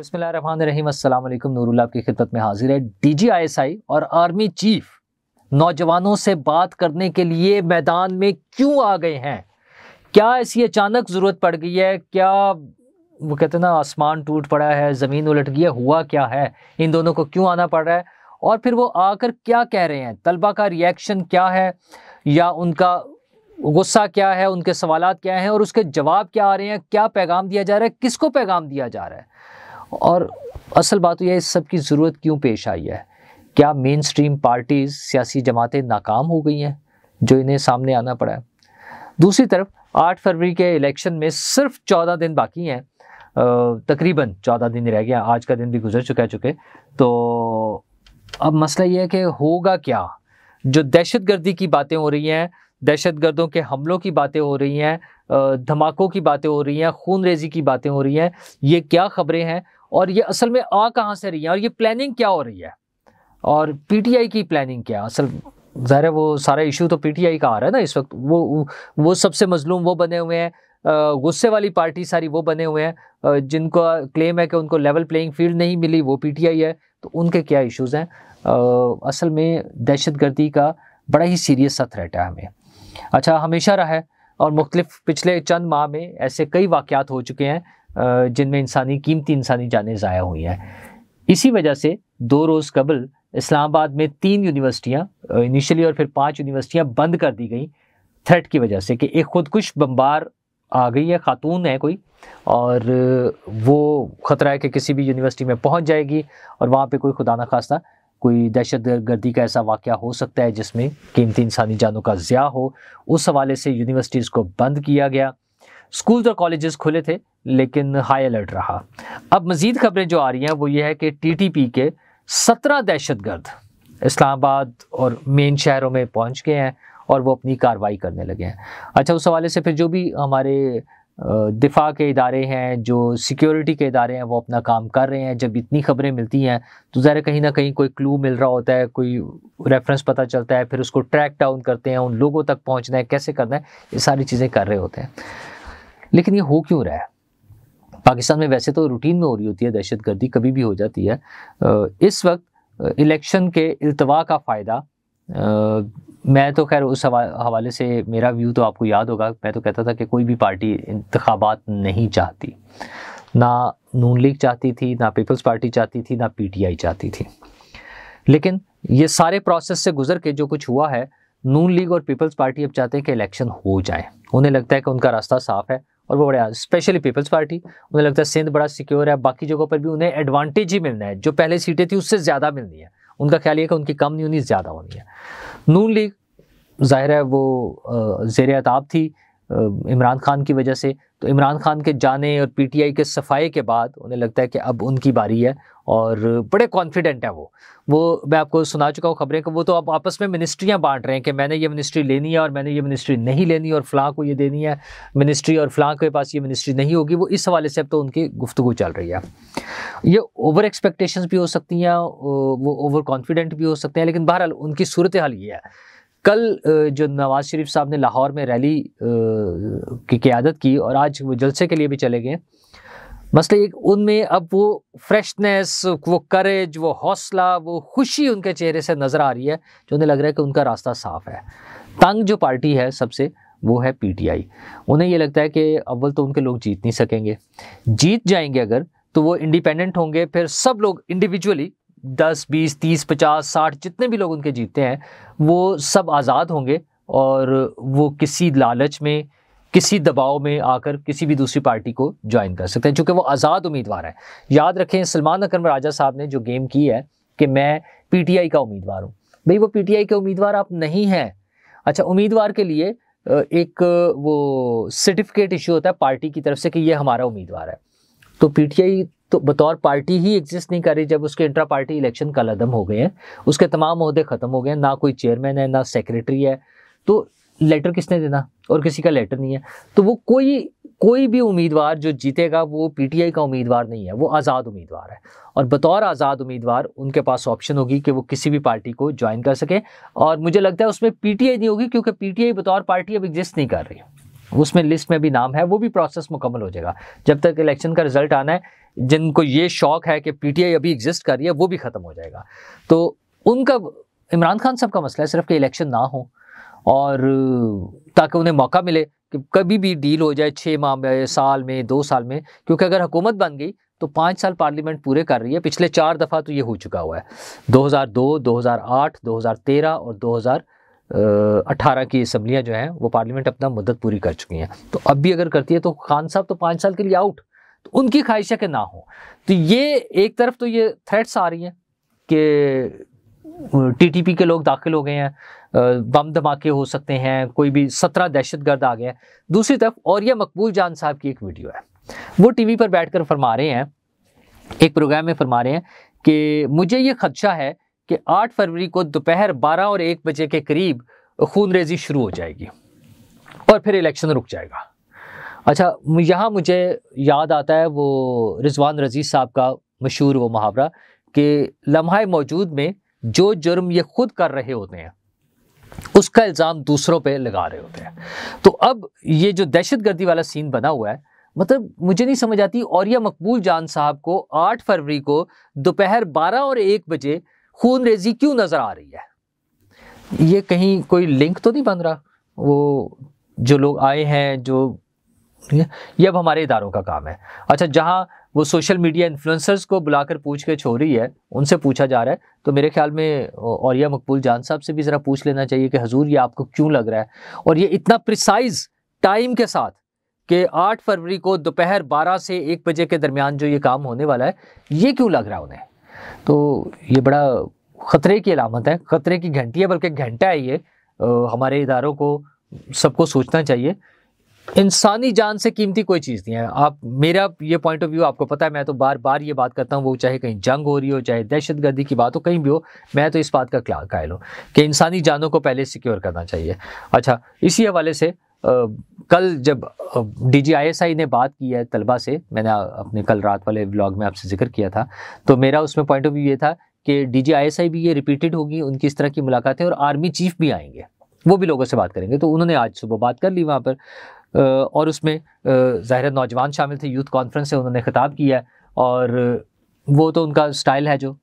बसमिल नूर की खिदत में हाजिर है डीजीआईएसआई और आर्मी चीफ नौजवानों से बात करने के लिए मैदान में क्यों आ गए हैं क्या ऐसी अचानक ज़रूरत पड़ गई है क्या वो कहते हैं ना आसमान टूट पड़ा है ज़मीन उलट गई है हुआ क्या है इन दोनों को क्यों आना पड़ रहा है और फिर वो आकर क्या कह रहे हैं तलबा का रिएक्शन क्या है या उनका गुस्सा क्या है उनके सवाल क्या हैं और उसके जवाब क्या आ रहे हैं क्या पैगाम दिया जा रहा है किसको पैगाम दिया जा रहा है और असल बात तो यह इस सब की ज़रूरत क्यों पेश आई है क्या मेन स्ट्रीम पार्टीज़ सियासी जमातें नाकाम हो गई हैं जो इन्हें सामने आना पड़ा है दूसरी तरफ 8 फरवरी के इलेक्शन में सिर्फ 14 दिन बाकी हैं तकरीबन 14 दिन रह गया आज का दिन भी गुजर चुका है चुके तो अब मसला यह है कि होगा क्या जो दहशत गर्दी की बातें हो रही हैं दहशत गर्दों के हमलों की बातें हो रही हैं धमाकों की बातें हो रही हैं खून रेजी की बातें हो रही हैं ये क्या खबरें हैं और ये असल में आ कहाँ से रही है और ये प्लानिंग क्या हो रही है और पीटीआई की प्लानिंग क्या असल ज़ाहिर है वो सारा इशू तो पीटीआई का आ रहा है ना इस वक्त वो वो सबसे मजलूम वो बने हुए हैं गुस्से वाली पार्टी सारी वो बने हुए हैं जिनका क्लेम है कि उनको लेवल प्लेइंग फील्ड नहीं मिली वो पीटीआई है तो उनके क्या इश्यूज़ हैं असल में दहशत गर्दी का बड़ा ही सीरियस सा थ्रेट है हमें अच्छा हमेशा रहा है और मुख्तलिफ पिछले चंद माह में ऐसे कई वाक़ हो चुके हैं जिनमें इंसानी कीमती इंसानी जानें ज़ाया हुई हैं इसी वजह से दो रोज़ कबल इस्लामाबाद में तीन यूनिवर्सिटियाँ इनिशियली और फिर पाँच यूनिवर्सिटियाँ बंद कर दी गई थ्रेट की वजह से कि एक खुदकुश बम्बार आ गई है ख़ातून है कोई और वो ख़तरा है कि किसी भी यूनिवर्सिटी में पहुंच जाएगी और वहाँ पे कोई खुदा न खास्ता कोई दहशत गर्दी का ऐसा वाक़ हो सकता है जिसमें कीमती इंसानी जानों का ज़्या हो उस हवाले से यूनिवर्सिटीज़ को बंद किया गया स्कूल्स और कॉलेज़ खुले थे लेकिन हाई अलर्ट रहा अब मज़ीद खबरें जो आ रही हैं वो ये है कि टी टी पी के सत्रह दहशत गर्द इस्लामाबाद और मेन शहरों में पहुँच गए हैं और वो अपनी कार्रवाई करने लगे हैं अच्छा उस हवाले से फिर जो भी हमारे दिफा के इदारे हैं जो सिक्योरिटी के इदारे हैं वो अपना काम कर रहे हैं जब इतनी खबरें मिलती हैं तो ज़रा कहीं ना कहीं कोई क्लू मिल रहा होता है कोई रेफरेंस पता चलता है फिर उसको ट्रैक डाउन करते हैं उन लोगों तक पहुंचना है कैसे करना है ये सारी चीज़ें कर रहे होते हैं लेकिन ये हो क्यों रहा है पाकिस्तान में वैसे तो रूटीन में हो रही होती है दहशत गर्दी कभी भी हो जाती है इस वक्त इलेक्शन के अल्तवा का फ़ायदा मैं तो खैर उस हवाले से मेरा व्यू तो आपको याद होगा मैं तो कहता था कि कोई भी पार्टी इंतबात नहीं चाहती ना नून लीग चाहती थी ना पीपल्स पार्टी चाहती थी ना पीटीआई चाहती थी लेकिन ये सारे प्रोसेस से गुजर के जो कुछ हुआ है नून लीग और पीपल्स पार्टी अब चाहते हैं कि इलेक्शन हो जाए उन्हें लगता है कि उनका रास्ता साफ है और वो बड़े स्पेशली पीपल्स पार्टी उन्हें लगता है सिंध बड़ा सिक्योर है बाकी जगहों पर भी उन्हें एडवांटेज ही मिलना है जो पहले सीटें थी उससे ज़्यादा मिलनी है उनका ख्याल ये कि उनकी कम नहीं होनी ज़्यादा होनी है नून लीग ज़ाहिर है वो जेर अताब थी इमरान खान की वजह से तो इमरान खान के जाने और पीटीआई के सफाई के बाद उन्हें लगता है कि अब उनकी बारी है और बड़े कॉन्फिडेंट हैं वो वो मैं आपको सुना चुका हूँ खबरें कि वो तो अब आपस में मिनिस्ट्रियाँ बांट रहे हैं कि मैंने ये मिनिस्ट्री लेनी है और मैंने ये मिनिस्ट्री नहीं लेनी और फ़लाँ को ये देनी है मिनिस्ट्री और फ़लाँ के पास ये मिनिस्ट्री नहीं होगी वो इस हवाले से अब तो उनकी गुफ्तु चल रही है ये ओवर एक्सपेक्टेशन भी हो सकती हैं वो ओवर कॉन्फिडेंट भी हो सकते हैं लेकिन बहरहाल उनकी सूरत हाल ये है कल जो नवाज शरीफ साहब ने लाहौर में रैली की क्यादत की और आज वो जलसे के लिए भी चले गए मसले एक उनमें अब वो फ्रेशनेस वो करेज वो हौसला वो खुशी उनके चेहरे से नज़र आ रही है जो उन्हें लग रहा है कि उनका रास्ता साफ है तंग जो पार्टी है सबसे वो है पीटीआई उन्हें ये लगता है कि अव्वल तो उनके लोग जीत नहीं सकेंगे जीत जाएंगे अगर तो वो इंडिपेंडेंट होंगे फिर सब लोग इंडिविजुअली दस बीस तीस पचास साठ जितने भी लोग उनके जीतते हैं वो सब आज़ाद होंगे और वो किसी लालच में किसी दबाव में आकर किसी भी दूसरी पार्टी को ज्वाइन कर सकते हैं चूँकि वो आज़ाद उम्मीदवार है याद रखें सलमान अकरम राजा साहब ने जो गेम की है कि मैं पीटीआई का उम्मीदवार हूँ भाई वो पीटीआई के उम्मीदवार आप नहीं हैं अच्छा उम्मीदवार के लिए एक वो सर्टिफिकेट इशू होता है पार्टी की तरफ से कि ये हमारा उम्मीदवार है तो पीटीआई तो बतौर पार्टी ही एग्जिस्ट नहीं कर रही जब उसके इंट्रा पार्टी इलेक्शन कल अदम हो गए हैं उसके तमाम अहदे ख़त्म हो गए हैं ना कोई चेयरमैन है ना सेक्रेटरी है तो लेटर किसने देना और किसी का लेटर नहीं है तो वो कोई कोई भी उम्मीदवार जो जीतेगा वो पीटीआई का उम्मीदवार नहीं है वो आज़ाद उम्मीदवार है और बतौर आज़ाद उम्मीदवार उनके पास ऑप्शन होगी कि वो किसी भी पार्टी को ज्वाइन कर सकें और मुझे लगता है उसमें पीटीआई नहीं होगी क्योंकि पीटीआई बतौर पार्टी अब एग्जिस्ट नहीं कर रही उसमें लिस्ट में भी नाम है वो भी प्रोसेस मुकम्मल हो जाएगा जब तक इलेक्शन का रिजल्ट आना है जिनको ये शौक है कि पीटीआई अभी एग्जिस्ट कर रही है वो भी ख़त्म हो जाएगा तो उनका इमरान खान साहब का मसला है सिर्फ कि इलेक्शन ना हो और ताकि उन्हें मौका मिले कि कभी भी डील हो जाए छः माह में साल में दो साल में क्योंकि अगर हुकूमत बन गई तो पाँच साल पार्लियामेंट पूरे कर रही है पिछले चार दफ़ा तो ये हो चुका हुआ है 2002, 2008, 2013 और 2000 अट्ठारह की असम्बलियाँ जो हैं वो पार्लियामेंट अपना मदद पूरी कर चुकी हैं तो अब भी अगर करती है तो खान साहब तो पाँच साल के लिए आउट तो उनकी ख्वाहिश है कि ना हो तो ये एक तरफ तो ये थ्रेट्स आ रही हैं कि टीटीपी के लोग दाखिल हो गए हैं बम धमाके हो सकते हैं कोई भी सत्रह दहशत गर्द आ गए हैं दूसरी तरफ और यह मकबूल जान साहब की एक वीडियो है वो टीवी पर बैठकर फरमा रहे हैं एक प्रोग्राम में फरमा रहे हैं कि मुझे ये खदशा है कि 8 फरवरी को दोपहर 12 और 1 बजे के करीब खून रेजी शुरू हो जाएगी और फिर इलेक्शन रुक जाएगा अच्छा यहाँ मुझे याद आता है वो रिजवान रजीज़ साहब का मशहूर वो मुहावरा कि लम्हा मौजूद में जो जुर्म ये खुद कर रहे होते हैं उसका इल्ज़ाम दूसरों पे लगा रहे होते हैं तो अब ये जो दहशत गर्दी वाला सीन बना हुआ है मतलब मुझे नहीं समझ आती और यह मकबूल जान साहब को 8 फरवरी को दोपहर 12 और 1 बजे खून रेजी क्यों नज़र आ रही है ये कहीं कोई लिंक तो नहीं बन रहा वो जो लोग आए हैं जो ये अब हमारे इदारों का काम है अच्छा जहाँ वो सोशल मीडिया इन्फ्लुएंसर्स को बुलाकर पूछ के छो रही है उनसे पूछा जा रहा है तो मेरे ख्याल में यह मकबूल जान साहब से भी ज़रा पूछ लेना चाहिए कि हजूर ये आपको क्यों लग रहा है और ये इतना प्रिसाइज टाइम के साथ कि 8 फरवरी को दोपहर 12 से 1 बजे के दरमियान जो ये काम होने वाला है ये क्यों लग रहा है उन्हें तो ये बड़ा ख़तरे की अलामत है ख़तरे की घंटी है बल्कि घंटा है ये हमारे इदारों को सबको सोचना चाहिए इंसानी जान से कीमती कोई चीज़ नहीं है आप मेरा ये पॉइंट ऑफ व्यू आपको पता है मैं तो बार बार ये बात करता हूँ वो चाहे कहीं जंग हो रही हो चाहे दहशत गर्दी की बात हो कहीं भी हो मैं तो इस बात का क्या कायल हूँ कि इंसानी जानों को पहले सिक्योर करना चाहिए अच्छा इसी हवाले से कल जब डी जी आई एस आई ने बात की है तलबा से मैंने अपने कल रात वाले व्लॉग में आपसे जिक्र किया था तो मेरा उसमें पॉइंट ऑफ व्यू ये था कि डी जी आई एस आई भी ये रिपीटेड होगी उनकी इस तरह की मुलाकातें और आर्मी चीफ भी आएंगे वो भी लोगों से बात करेंगे तो उन्होंने आज सुबह बात कर ली वहाँ पर और उसमें ज़ाहिर नौजवान शामिल थे यूथ कॉन्फ्रेंस से उन्होंने खिताब किया और वो तो उनका स्टाइल है जो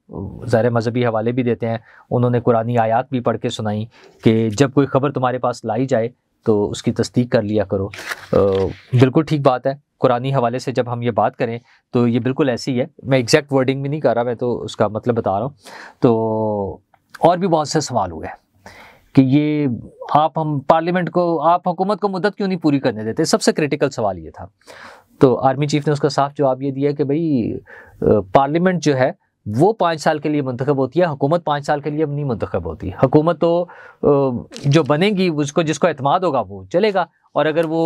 ज़ाहिर मजहबी हवाले भी देते हैं उन्होंने कुरानी आयात भी पढ़ के सुनाई कि जब कोई ख़बर तुम्हारे पास लाई जाए तो उसकी तस्दीक कर लिया करो बिल्कुल ठीक बात है कुरानी हवाले से जब हम ये बात करें तो ये बिल्कुल ऐसी ही है मैं एग्जैक्ट वर्डिंग भी नहीं कर रहा मैं तो उसका मतलब बता रहा हूँ तो और भी बहुत से सवाल हुए कि ये आप हम पार्लियामेंट को आप हुकूमत को मदद क्यों नहीं पूरी करने देते सबसे क्रिटिकल सवाल ये था तो आर्मी चीफ ने उसका साफ जवाब ये दिया कि भाई पार्लियामेंट जो है वो पाँच साल के लिए मंतखब होती है हुकूमत पाँच साल के लिए नहीं मंतखब होती हुकूमत तो जो बनेगी उसको जिसको अतमाद होगा वो चलेगा और अगर वो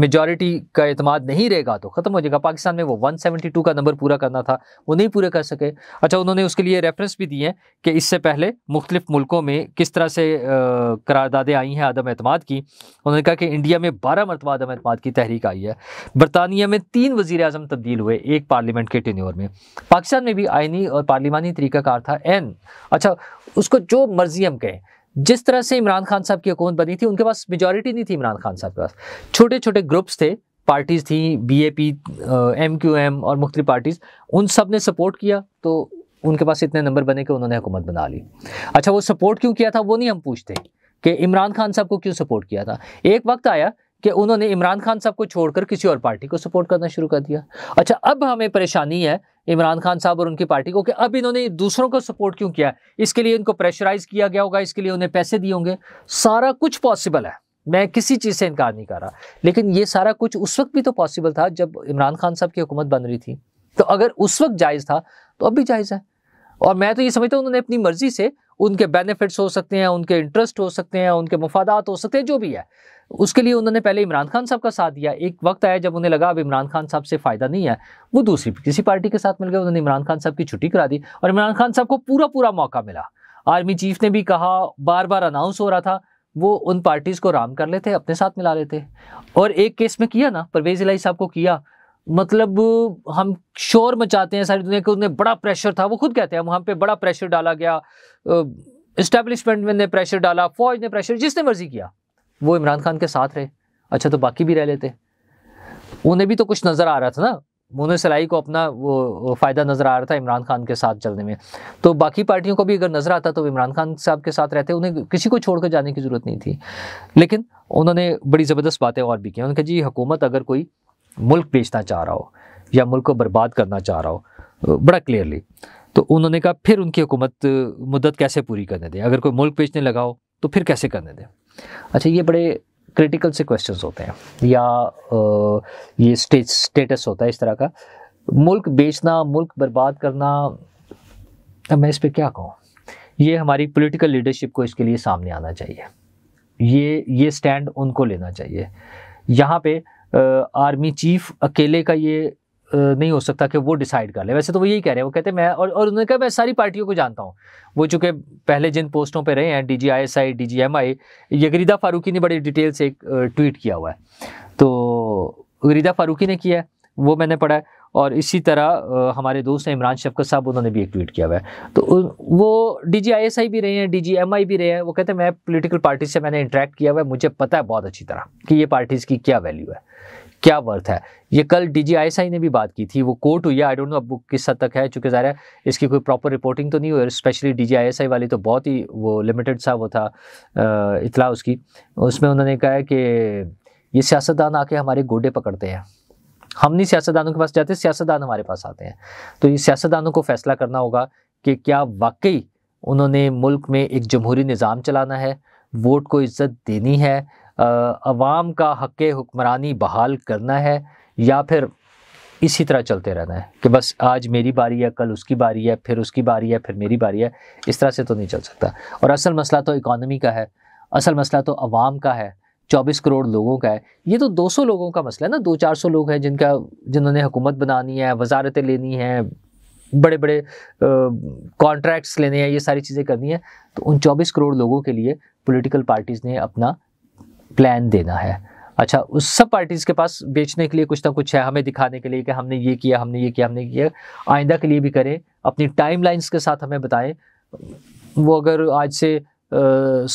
मेजॉरिटी का अतमाद नहीं रहेगा तो ख़त्म हो जाएगा पाकिस्तान में वो 172 का नंबर पूरा करना था वो नहीं पूरे कर सके अच्छा उन्होंने उसके लिए रेफरेंस भी दिए हैं कि इससे पहले मुख्तलिफ मुल्कों में किस तरह से करारदादें आई हैं आदम अतमाद की उन्होंने कहा कि इंडिया में बारह मरतबा आदम अतमाद की तहरीक आई है बरतानिया में तीन वज़ी अजम तब्दील हुए एक पार्लियामेंट के टनियोर में पाकिस्तान में भी आइनी और पार्लिमानी तरीक़ाकार था एन अच्छा उसको जो मर्जी हम कहें जिस तरह से इमरान खान साहब की हुकूमत बनी थी उनके पास मेजोरिटी नहीं थी इमरान खान साहब के पास छोटे छोटे ग्रुप्स थे पार्टीज़ थी B A P M Q M और मुख्त पार्टीज़ उन सब ने सपोर्ट किया तो उनके पास इतने नंबर बने कि उन्होंने हुकूमत बना ली अच्छा वो सपोर्ट क्यों किया था वो नहीं हम पूछते कि इमरान खान साहब को क्यों सपोर्ट किया था एक वक्त आया कि उन्होंने इमरान खान साहब को छोड़कर किसी और पार्टी को सपोर्ट करना शुरू कर दिया अच्छा अब हमें परेशानी है इमरान खान साहब और उनकी पार्टी को कि अब इन्होंने दूसरों को सपोर्ट क्यों किया इसके लिए इनको प्रेशराइज किया गया होगा इसके लिए उन्हें पैसे दिए होंगे सारा कुछ पॉसिबल है मैं किसी चीज़ से इनकार नहीं कर रहा लेकिन ये सारा कुछ उस वक्त भी तो पॉसिबल था जब इमरान खान साहब की हुकूमत बन रही थी तो अगर उस वक्त जायज़ था तो अब भी जायज़ है और मैं तो ये समझता हूँ उन्होंने अपनी मर्ज़ी से उनके बेनिफिट्स हो सकते हैं उनके इंटरेस्ट हो सकते हैं उनके मफादात हो सकते हैं जो भी है उसके लिए उन्होंने पहले इमरान खान साहब का साथ दिया एक वक्त आया जब उन्हें लगा अब इमरान खान साहब से फ़ायदा नहीं है वो दूसरी किसी पार्टी के साथ मिल गए उन्होंने इमरान खान साहब की छुट्टी करा दी और इमरान खान साहब को पूरा पूरा मौका मिला आर्मी चीफ ने भी कहा बार बार अनाउंस हो रहा था वो उन पार्टीज़ को राम कर लेते अपने साथ मिला लेते और एक केस में किया ना परवेज़ इलाई साहब को किया मतलब हम शोर मचाते हैं सारी दुनिया के उन्हें बड़ा प्रेशर था वो खुद कहते हैं वहाँ पे बड़ा प्रेशर डाला गया इस्टेब्लिशमेंट ने प्रेशर डाला फौज ने प्रेशर जिसने मर्जी किया वो इमरान खान के साथ रहे अच्छा तो बाकी भी रह लेते उन्हें भी तो कुछ नज़र आ रहा था ना मोनो सलाई को अपना वो फ़ायदा नज़र आ रहा था इमरान खान के साथ चलने में तो बाकी पार्टियों को भी अगर नज़र आता तो इमरान खान साहब के साथ रहते उन्हें किसी को छोड़कर जाने की ज़रूरत नहीं थी लेकिन उन्होंने बड़ी ज़बरदस्त बातें और भी की उन्होंने कहा जी हुकूमत अगर कोई मुल्क बेचना चाह रहा हो या मुल्क को बर्बाद करना चाह रहा हो बड़ा क्लियरली तो उन्होंने कहा फिर उनकी हुकूमत मुद्दत कैसे पूरी करने दें अगर कोई मुल्क बेचने लगा हो तो फिर कैसे करने दें अच्छा ये बड़े क्रिटिकल से क्वेश्चन होते हैं या ये स्टेट स्टेटस होता है इस तरह का मुल्क बेचना मुल्क बर्बाद करना अब मैं इस पर क्या कहूँ ये हमारी पॉलिटिकल लीडरशिप को इसके लिए सामने आना चाहिए ये ये स्टैंड उनको लेना चाहिए यहाँ पे आर्मी चीफ अकेले का ये नहीं हो सकता कि वो डिसाइड कर ले वैसे तो वो यही कह रहे हैं वो कहते हैं मैं और और उन्होंने कहा मैं सारी पार्टियों को जानता हूँ वो चूँकि पहले जिन पोस्टों पे रहे हैं D G I S I D G M I यगरीदा फ़ारूकी ने बड़ी डिटेल से एक ट्वीट किया हुआ है तो गरीदा फ़ारूकी ने किया है वो मैंने पढ़ा है और इसी तरह हमारे दोस्त हैं इमरान शफकत साहब उन्होंने भी एक ट्वीट किया हुआ है तो वो डी भी रहे हैं डी भी रहे हैं वो कहते हैं मैं पोलिटिकल पार्टी से मैंने इंटरेक्ट किया हुआ है मुझे पता है बहुत अच्छी तरह कि ये पार्टीज़ की क्या वैल्यू है क्या वर्थ है ये कल डी ने भी बात की थी वो कोर्ट हुई है आई डोंट नो अब वो किस हद तक है चूँकि ज़ाहिर है इसकी कोई प्रॉपर रिपोर्टिंग तो नहीं हुई स्पेशली डी वाली तो बहुत ही वो लिमिटेड सा वो था इतला उसकी उसमें उन्होंने कहा है कि ये सियासतदान आके हमारे गोडे पकड़ते हैं हम नहीं सियासतदानों के पास जाते सियासतदान हमारे पास आते हैं तो ये सियासतदानों को फैसला करना होगा कि क्या वाकई उन्होंने मुल्क में एक जमहूरी निज़ाम चलाना है वोट को इज़्ज़त देनी है आवाम का हक हुक्मरानी बहाल करना है या फिर इसी तरह चलते रहना है कि बस आज मेरी बारी है कल उसकी बारी है फिर उसकी बारी है फिर मेरी बारी है इस तरह से तो नहीं चल सकता और असल मसला तो इकानमी का है असल मसला तो आवाम का है चौबीस करोड़ लोगों का है ये तो दो सौ लोगों का मसला है ना दो चार सौ लोग हैं जिनका जिन्होंने हुकूमत बनानी है वजारतें लेनी हैं बड़े बड़े कॉन्ट्रैक्ट्स लेने हैं ये सारी चीज़ें करनी है तो उन चौबीस करोड़ लोगों के लिए पोलिटिकल पार्टीज़ ने अपना प्लान देना है अच्छा उस सब पार्टीज़ के पास बेचने के लिए कुछ ना कुछ है हमें दिखाने के लिए कि हमने ये किया हमने ये किया हमने किया आइंदा के लिए भी करें अपनी टाइम के साथ हमें बताएं वो अगर आज से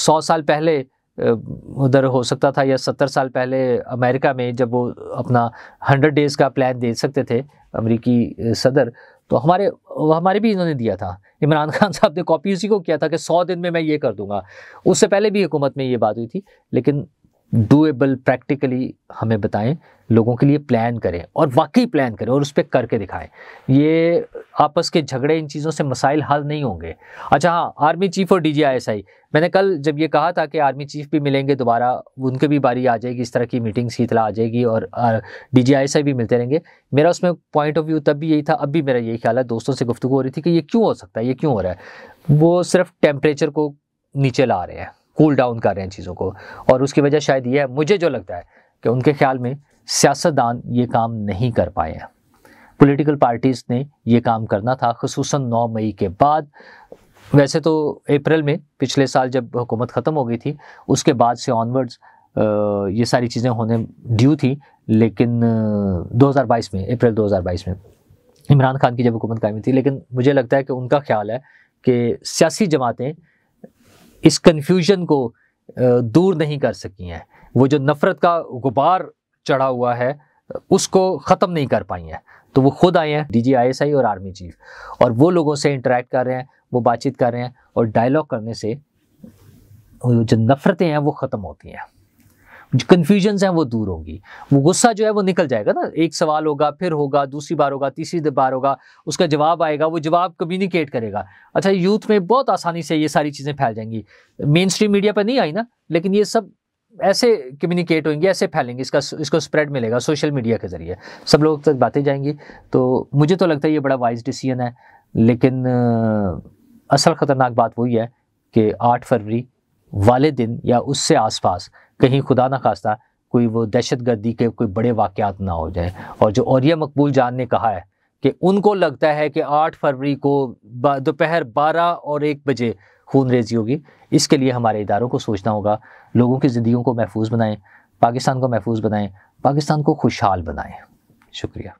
सौ साल पहले उधर हो सकता था या सत्तर साल पहले अमेरिका में जब वो अपना हंड्रेड डेज़ का प्लान दे सकते थे अमेरिकी सदर तो हमारे हमारे भी इन्होंने दिया था इमरान खान साहब ने कॉपी उसी को किया था कि सौ दिन में मैं ये कर दूंगा उससे पहले भी हुकूमत में ये बात हुई थी लेकिन डूएबल प्रैक्टिकली हमें बताएं लोगों के लिए प्लान करें और वाकई प्लान करें और उस पर करके दिखाएं ये आपस के झगड़े इन चीज़ों से मसाइल हल नहीं होंगे अच्छा हाँ आर्मी चीफ़ और डीजीआईएसआई मैंने कल जब ये कहा था कि आर्मी चीफ़ भी मिलेंगे दोबारा उनके भी बारी आ जाएगी इस तरह की मीटिंग्स शीतला आ जाएगी और डी भी मिलते रहेंगे मेरा उसमें पॉइंट ऑफ व्यू तब भी यही था अब भी मेरा यही ख्याल है दोस्तों से गुफ्तु हो रही थी कि ये क्यों हो सकता है ये क्यों हो रहा है वो सिर्फ टेम्परेचर को नीचे ला रहे हैं कूल डाउन कर रहे हैं चीज़ों को और उसकी वजह शायद ये है मुझे जो लगता है कि उनके ख्याल में सियासतदान ये काम नहीं कर पाए हैं पोलिटिकल पार्टीज़ ने ये काम करना था खसूस 9 मई के बाद वैसे तो अप्रैल में पिछले साल जब हुकूमत ख़त्म हो गई थी उसके बाद से ऑनवर्ड्स ये सारी चीज़ें होने ड्यू थी लेकिन 2022 में अप्रैल 2022 में इमरान खान की जब हुकूमत कायम थी लेकिन मुझे लगता है कि उनका ख्याल है कि सियासी जमातें इस कन्फ्यूजन को दूर नहीं कर सकी हैं वो जो नफ़रत का गुबार चढ़ा हुआ है उसको ख़त्म नहीं कर पाई हैं तो वो खुद आए हैं एस आई और आर्मी चीफ और वो लोगों से इंटरेक्ट कर रहे हैं वो बातचीत कर रहे हैं और डायलॉग करने से जो नफ़रतें हैं वो ख़त्म होती हैं कन्फ्यूजन्स हैं वो दूर होंगी वो गुस्सा जो है वो निकल जाएगा ना एक सवाल होगा फिर होगा दूसरी बार होगा तीसरी बार होगा उसका जवाब आएगा वो जवाब कम्युनिकेट करेगा अच्छा यूथ में बहुत आसानी से ये सारी चीज़ें फैल जाएंगी मेन स्ट्रीम मीडिया पर नहीं आई ना लेकिन ये सब ऐसे कम्युनिकेट होंगे ऐसे फैलेंगे इसका इसको स्प्रेड मिलेगा सोशल मीडिया के ज़रिए सब लोग तक बातें जाएंगी तो मुझे तो लगता है ये बड़ा वाइज डिसीजन है लेकिन असल ख़तरनाक बात वही है कि आठ फरवरी वाले दिन या उससे आसपास कहीं खुदा ना खास्ता कोई वो दहशत गर्दी के कोई बड़े वाक़ात ना हो जाए और जो और मकबूल जान ने कहा है कि उनको लगता है कि आठ फरवरी को दोपहर बारह और एक बजे खून रेजी होगी इसके लिए हमारे इदारों को सोचना होगा लोगों की ज़िंदगी को महफूज बनाएँ पाकिस्तान को महफूज बनाएँ पाकिस्तान को खुशहाल बनाएँ शुक्रिया